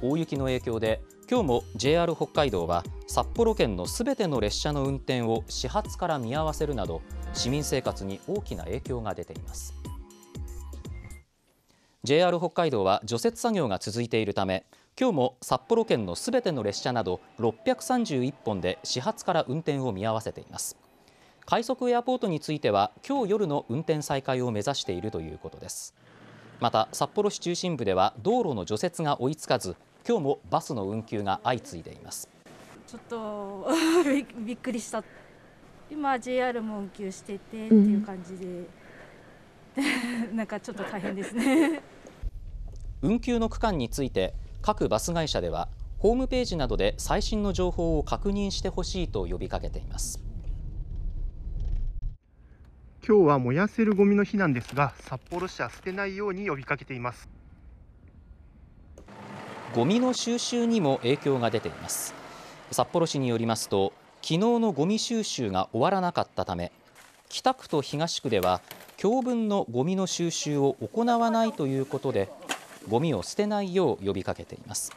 大雪の影響で今日も JR 北海道は札幌圏のすべての列車の運転を始発から見合わせるなど市民生活に大きな影響が出ています JR 北海道は除雪作業が続いているため今日も札幌圏のすべての列車など631本で始発から運転を見合わせています快速エアポートについては今日夜の運転再開を目指しているということですまた札幌市中心部では道路の除雪が追いつかず今日もバスの運休が相次いでいますちょっと びっくりした今 JR も運休しててっていう感じで、なんかちょっと大変ですね運休の区間について各バス会社ではホームページなどで最新の情報を確認してほしいと呼びかけています今日は燃やせるゴミの日なんですが札幌市は捨てないように呼びかけていますゴミの収集にも影響が出ています札幌市によりますと昨日のゴミ収集が終わらなかったため北区と東区では教分のゴミの収集を行わないということでゴミを捨てないよう呼びかけています